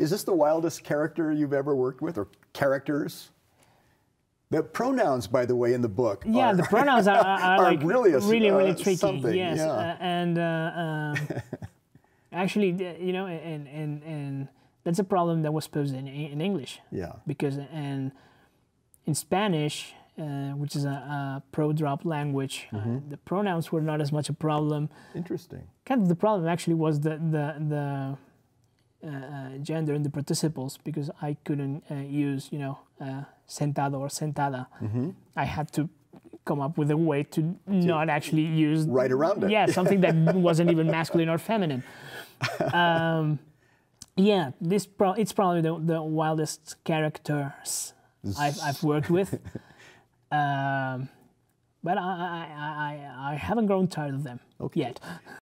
Is this the wildest character you've ever worked with or characters? The pronouns, by the way, in the book. Yeah, are, the pronouns are, are, are like really, a, really, really uh, tricky. Something. Yes, yeah. uh, and uh, um, actually, you know, and and and that's a problem that was posed in, in English. Yeah. Because and in Spanish, uh, which is a, a pro-drop language, mm -hmm. the pronouns were not as much a problem. Interesting. Kind of the problem actually was the the the uh, uh, gender in the participles because I couldn't uh, use, you know, sentado or sentada. Mm -hmm. I had to come up with a way to, to not actually use right around it. Yeah, something that wasn't even masculine or feminine. Um, yeah, this pro it's probably the, the wildest characters I've, I've worked with. Um, but I, I, I, I haven't grown tired of them okay. yet.